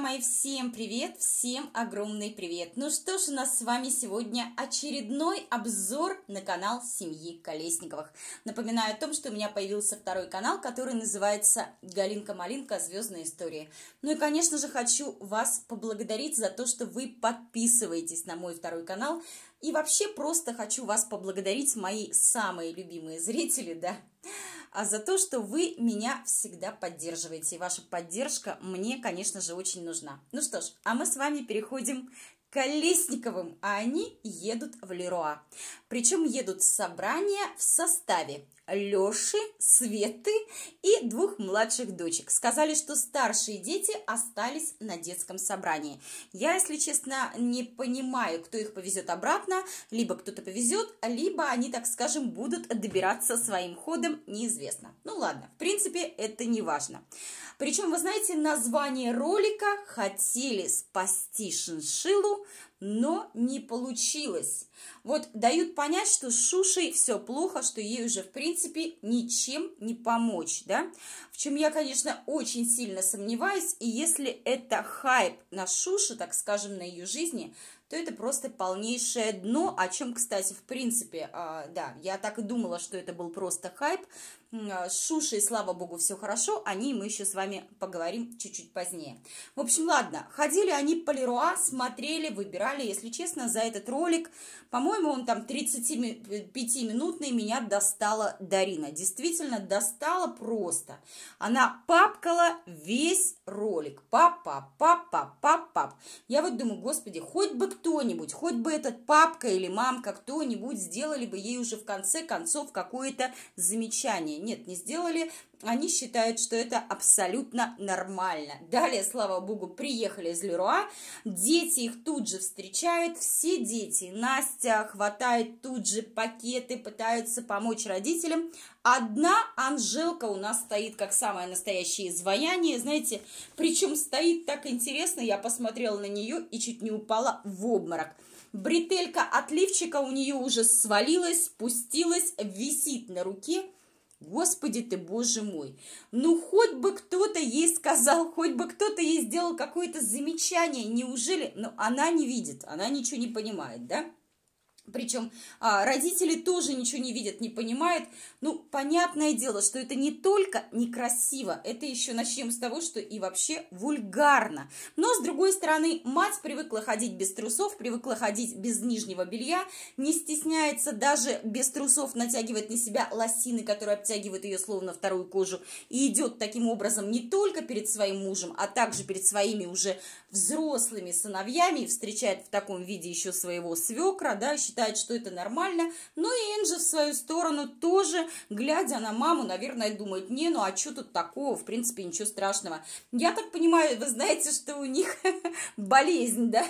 мои, всем привет, всем огромный привет. Ну что ж, у нас с вами сегодня очередной обзор на канал семьи Колесниковых. Напоминаю о том, что у меня появился второй канал, который называется «Галинка-малинка. Звездные истории». Ну и, конечно же, хочу вас поблагодарить за то, что вы подписываетесь на мой второй канал. И вообще просто хочу вас поблагодарить, мои самые любимые зрители, да, а за то, что вы меня всегда поддерживаете. И ваша поддержка мне, конечно же, очень нужна. Ну что ж, а мы с вами переходим к Колесниковым, а они едут в Леруа. Причем едут с собрания в составе Леши, Светы и двух младших дочек. Сказали, что старшие дети остались на детском собрании. Я, если честно, не понимаю, кто их повезет обратно, либо кто-то повезет, либо они, так скажем, будут добираться своим ходом, неизвестно. Ну ладно, в принципе, это не важно. Причем, вы знаете, название ролика «Хотели спасти шиншиллу», но не получилось. Вот дают понять, что с Шушей все плохо, что ей уже, в принципе, ничем не помочь, да? В чем я, конечно, очень сильно сомневаюсь, и если это хайп на Шуше, так скажем, на ее жизни, то это просто полнейшее дно, о чем, кстати, в принципе, а, да, я так и думала, что это был просто хайп. А, с Шушей, слава богу, все хорошо, о ней мы еще с вами поговорим чуть-чуть позднее. В общем, ладно, ходили они по Леруа, смотрели, выбирали, если честно, за этот ролик, по-моему, он там 35-минутный, меня достала Дарина, действительно достала просто. Она папкала весь ролик, пап-пап-пап-пап-пап-пап. Я вот думаю, господи, хоть бы кто-нибудь, хоть бы этот папка или мамка, кто-нибудь сделали бы ей уже в конце концов какое-то замечание. Нет, не сделали, они считают, что это абсолютно нормально. Далее, слава богу, приехали из Леруа, дети их тут же встречают, все дети, Настя хватает тут же пакеты, пытаются помочь родителям. Одна Анжелка у нас стоит как самое настоящее изваяние, знаете, причем стоит так интересно, я посмотрела на нее и чуть не упала в обморок. Бретелька отливчика у нее уже свалилась, спустилась, висит на руке – Господи ты, боже мой, ну хоть бы кто-то ей сказал, хоть бы кто-то ей сделал какое-то замечание, неужели, ну она не видит, она ничего не понимает, да? Причем а, родители тоже ничего не видят, не понимают. Ну, понятное дело, что это не только некрасиво, это еще начнем с того, что и вообще вульгарно. Но, с другой стороны, мать привыкла ходить без трусов, привыкла ходить без нижнего белья, не стесняется даже без трусов натягивать на себя лосины, которые обтягивают ее словно вторую кожу, и идет таким образом не только перед своим мужем, а также перед своими уже взрослыми сыновьями, встречает в таком виде еще своего свекра, да, считает считает, что это нормально. Но и Энджи в свою сторону тоже, глядя на маму, наверное, думает, не, ну а что тут такого, в принципе, ничего страшного. Я так понимаю, вы знаете, что у них болезнь, да?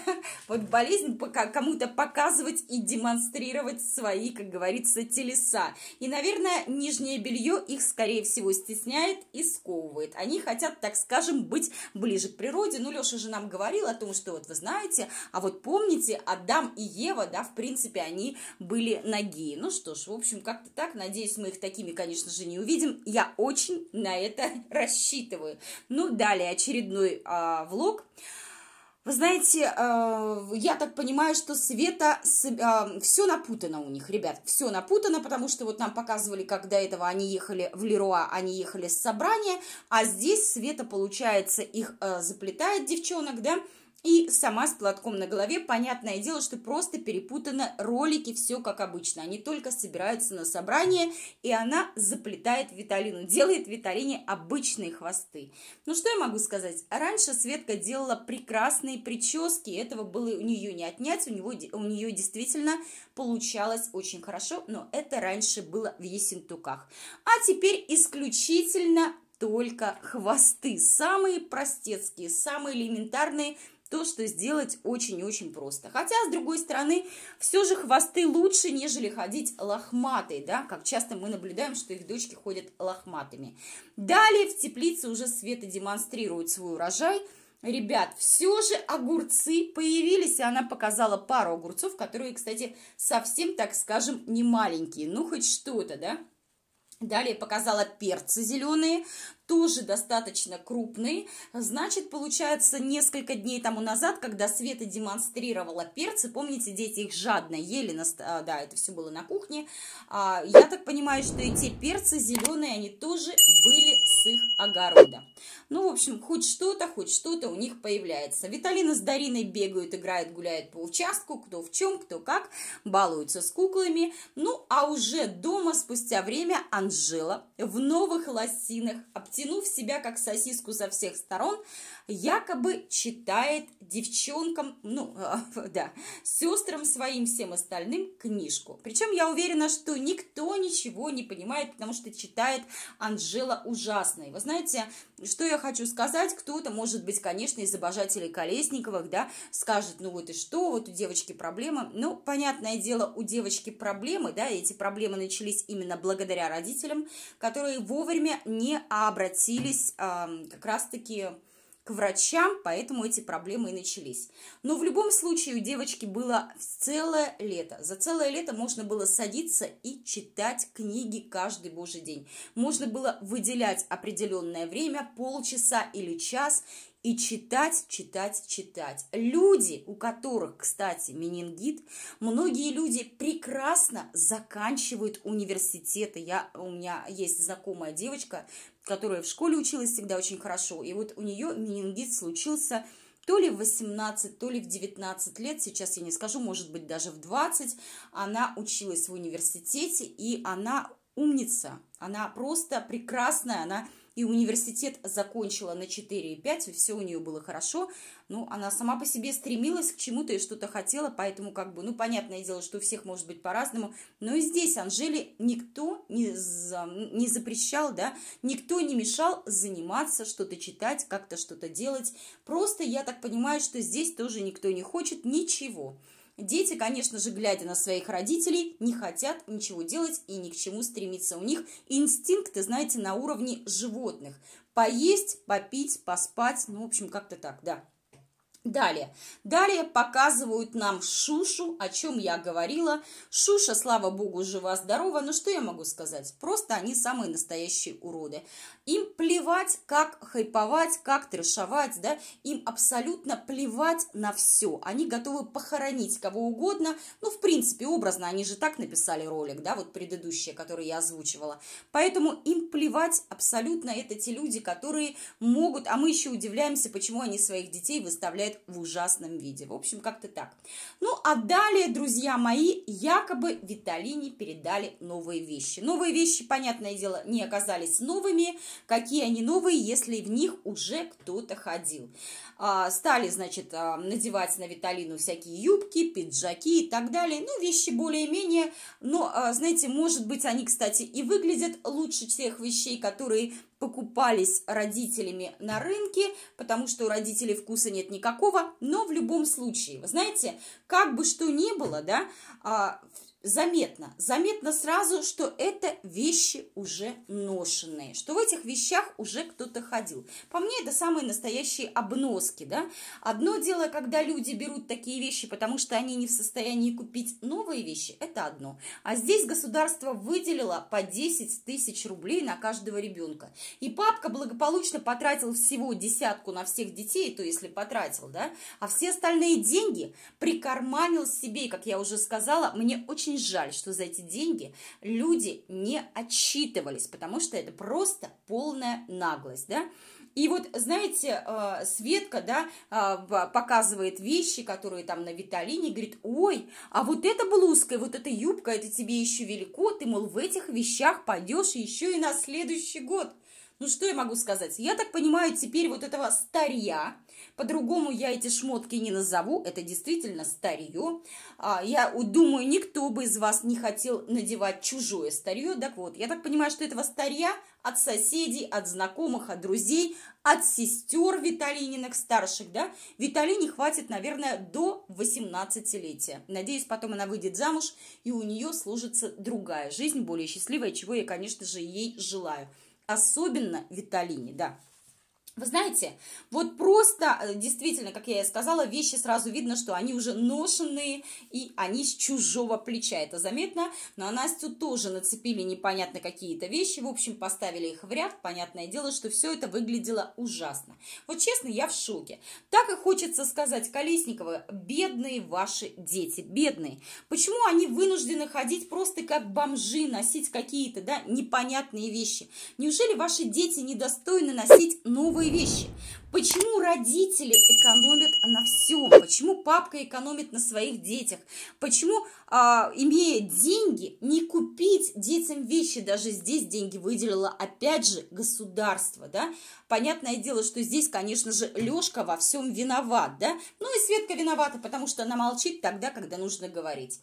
Вот болезнь пока кому-то показывать и демонстрировать свои, как говорится, телеса. И, наверное, нижнее белье их, скорее всего, стесняет и сковывает. Они хотят, так скажем, быть ближе к природе. Ну, Леша же нам говорил о том, что вот вы знаете, а вот помните, Адам и Ева, да, в принципе, принципе, они были ноги. Ну что ж, в общем, как-то так. Надеюсь, мы их такими, конечно же, не увидим. Я очень на это рассчитываю. Ну, далее очередной э, влог. Вы знаете, а, я так понимаю, что Света, а, все напутано у них, ребят, все напутано, потому что вот нам показывали, как до этого они ехали в Леруа, они ехали с собрания, а здесь Света, получается, их э, заплетает девчонок, да, и сама с платком на голове, понятное дело, что просто перепутаны ролики, все как обычно. Они только собираются на собрание, и она заплетает Виталину, делает Виталине обычные хвосты. Ну что я могу сказать? Раньше Светка делала прекрасные прически, этого было у нее не отнять, у, него, у нее действительно получалось очень хорошо, но это раньше было в Есентуках. А теперь исключительно только хвосты, самые простецкие, самые элементарные, то, что сделать очень-очень просто. Хотя, с другой стороны, все же хвосты лучше, нежели ходить лохматой, да, как часто мы наблюдаем, что их дочки ходят лохматыми. Далее в теплице уже Света демонстрирует свой урожай. Ребят, все же огурцы появились, и она показала пару огурцов, которые, кстати, совсем, так скажем, не маленькие, ну хоть что-то, да. Далее показала перцы зеленые, тоже достаточно крупные. Значит, получается, несколько дней тому назад, когда Света демонстрировала перцы, помните, дети их жадно ели, на, а, да, это все было на кухне, а, я так понимаю, что и те перцы зеленые, они тоже были огорода. Ну, в общем, хоть что-то, хоть что-то у них появляется. Виталина с Дариной бегают, играют, гуляют по участку, кто в чем, кто как, балуются с куклами. Ну, а уже дома спустя время Анжела в новых лосинах, обтянув себя как сосиску со всех сторон, якобы читает девчонкам, ну, э, да, сестрам своим, всем остальным книжку. Причем я уверена, что никто ничего не понимает, потому что читает Анжела ужасно. И знаете, что я хочу сказать, кто-то, может быть, конечно, из обожателей Колесниковых, да, скажет, ну вот и что, вот у девочки проблемы. Ну, понятное дело, у девочки проблемы, да, эти проблемы начались именно благодаря родителям, которые вовремя не обратились э, как раз-таки к врачам, поэтому эти проблемы и начались. Но в любом случае у девочки было целое лето. За целое лето можно было садиться и читать книги каждый божий день. Можно было выделять определенное время, полчаса или час, и читать, читать, читать. Люди, у которых, кстати, менингит, многие люди прекрасно заканчивают университеты. Я, у меня есть знакомая девочка, которая в школе училась всегда очень хорошо, и вот у нее менингит случился то ли в 18, то ли в 19 лет, сейчас я не скажу, может быть, даже в 20, она училась в университете, и она умница, она просто прекрасная, она и университет закончила на 4,5, и все у нее было хорошо. Ну, она сама по себе стремилась к чему-то и что-то хотела, поэтому как бы, ну, понятное дело, что у всех может быть по-разному. Но и здесь Анжели никто не, за, не запрещал, да, никто не мешал заниматься, что-то читать, как-то что-то делать. Просто я так понимаю, что здесь тоже никто не хочет ничего. Дети, конечно же, глядя на своих родителей, не хотят ничего делать и ни к чему стремиться. У них инстинкты, знаете, на уровне животных. Поесть, попить, поспать, ну, в общем, как-то так, да. Далее. Далее показывают нам Шушу, о чем я говорила. Шуша, слава богу, жива-здорова. Но что я могу сказать? Просто они самые настоящие уроды. Им плевать, как хайповать, как трешовать, да? Им абсолютно плевать на все. Они готовы похоронить кого угодно. Ну, в принципе, образно, они же так написали ролик, да, вот предыдущий, который я озвучивала. Поэтому им плевать абсолютно. Это те люди, которые могут... А мы еще удивляемся, почему они своих детей выставляют представляет в ужасном виде. В общем, как-то так. Ну, а далее, друзья мои, якобы Виталине передали новые вещи. Новые вещи, понятное дело, не оказались новыми. Какие они новые, если в них уже кто-то ходил? А, стали, значит, а, надевать на Виталину всякие юбки, пиджаки и так далее. Ну, вещи более-менее, но, а, знаете, может быть, они, кстати, и выглядят лучше тех вещей, которые покупались родителями на рынке, потому что у родителей вкуса нет никакого такого, но в любом случае, вы знаете, как бы что ни было, да, а, заметно, заметно сразу, что это вещи уже ношенные, что в этих вещах уже кто-то ходил. По мне, это самые настоящие обноски, да. Одно дело, когда люди берут такие вещи, потому что они не в состоянии купить новые вещи, это одно. А здесь государство выделило по 10 тысяч рублей на каждого ребенка. И папка благополучно потратил всего десятку на всех детей, то если потратил, да, а все остальные деньги прикарманил себе, как я уже сказала, мне очень очень жаль, что за эти деньги люди не отчитывались, потому что это просто полная наглость, да. И вот, знаете, э, Светка, да, э, показывает вещи, которые там на Виталине, говорит, ой, а вот эта блузка, вот эта юбка, это тебе еще велико, ты, мол, в этих вещах пойдешь еще и на следующий год. Ну, что я могу сказать? Я так понимаю, теперь вот этого старья, по-другому я эти шмотки не назову, это действительно старье. А, я думаю, никто бы из вас не хотел надевать чужое старье. Так вот, я так понимаю, что этого старья от соседей, от знакомых, от друзей, от сестер Виталининых старших, да? Виталине хватит, наверное, до 18-летия. Надеюсь, потом она выйдет замуж, и у нее сложится другая жизнь, более счастливая, чего я, конечно же, ей желаю. Особенно Виталине, да. Вы знаете, вот просто, э, действительно, как я и сказала, вещи сразу видно, что они уже ношенные, и они с чужого плеча, это заметно. Но ну, а Настю тоже нацепили непонятно какие-то вещи, в общем, поставили их в ряд. Понятное дело, что все это выглядело ужасно. Вот честно, я в шоке. Так и хочется сказать Колесникова, бедные ваши дети, бедные. Почему они вынуждены ходить просто как бомжи, носить какие-то, да, непонятные вещи? Неужели ваши дети недостойны носить новые вещи. Почему родители экономят на всем? Почему папка экономит на своих детях? Почему, а, имея деньги, не купить детям вещи? Даже здесь деньги выделило, опять же, государство, да? Понятное дело, что здесь, конечно же, Лешка во всем виноват, да? Ну и Светка виновата, потому что она молчит тогда, когда нужно говорить.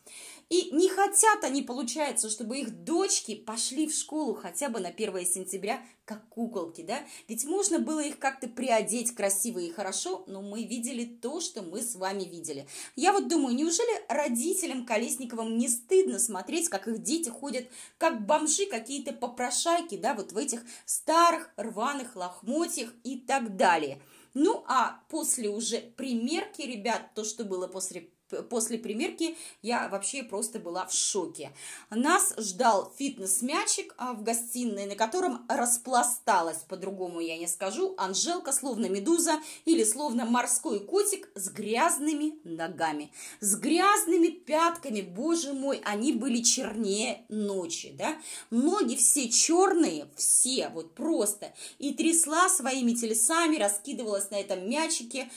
И не хотят они, получается, чтобы их дочки пошли в школу хотя бы на 1 сентября, как куколки, да? Ведь можно было их как-то приодеть красиво и хорошо, но мы видели то, что мы с вами видели. Я вот думаю, неужели родителям Колесниковым не стыдно смотреть, как их дети ходят, как бомжи какие-то попрошайки, да, вот в этих старых рваных лохмотьях и так далее. Ну, а после уже примерки, ребят, то, что было после после примерки я вообще просто была в шоке. Нас ждал фитнес-мячик а, в гостиной, на котором распласталась, по-другому я не скажу, Анжелка, словно медуза или словно морской котик с грязными ногами, с грязными пятками, боже мой, они были чернее ночи, да, ноги все черные, все, вот просто, и трясла своими телесами, раскидывалась на этом мячике,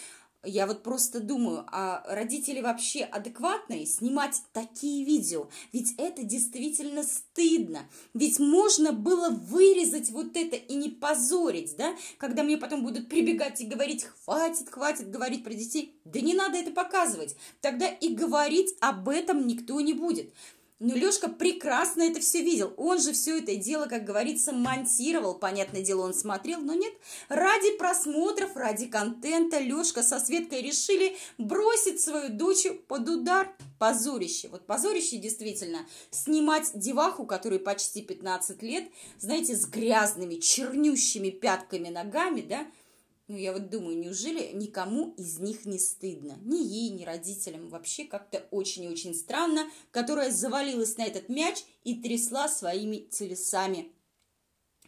я вот просто думаю, а родители вообще адекватные снимать такие видео? Ведь это действительно стыдно. Ведь можно было вырезать вот это и не позорить, да? Когда мне потом будут прибегать и говорить, хватит, хватит говорить про детей. Да не надо это показывать. Тогда и говорить об этом никто не будет. Но Лешка прекрасно это все видел. Он же все это дело, как говорится, монтировал. Понятное дело, он смотрел, но нет. Ради просмотров, ради контента Лешка со Светкой решили бросить свою дочь под удар. Позорище. Вот позорище действительно. Снимать деваху, которой почти 15 лет, знаете, с грязными, чернющими пятками ногами, да, ну, я вот думаю, неужели никому из них не стыдно? Ни ей, ни родителям. Вообще как-то очень и очень странно, которая завалилась на этот мяч и трясла своими телесами.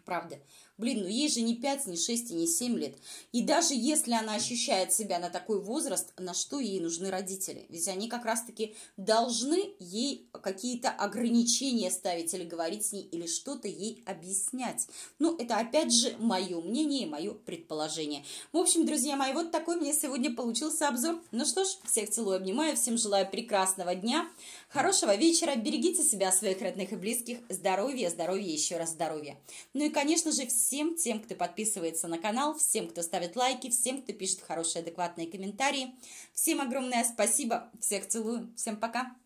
Правда. Блин, ну ей же не 5, не 6 и не 7 лет. И даже если она ощущает себя на такой возраст, на что ей нужны родители? Ведь они как раз-таки должны ей какие-то ограничения ставить или говорить с ней, или что-то ей объяснять. Ну, это опять же мое мнение и мое предположение. В общем, друзья мои, вот такой мне сегодня получился обзор. Ну что ж, всех целую, обнимаю, всем желаю прекрасного дня, хорошего вечера, берегите себя, своих родных и близких, здоровья, здоровья, еще раз здоровья. Ну и, конечно же, все всем тем, кто подписывается на канал, всем, кто ставит лайки, всем, кто пишет хорошие, адекватные комментарии. Всем огромное спасибо, всех целую, всем пока!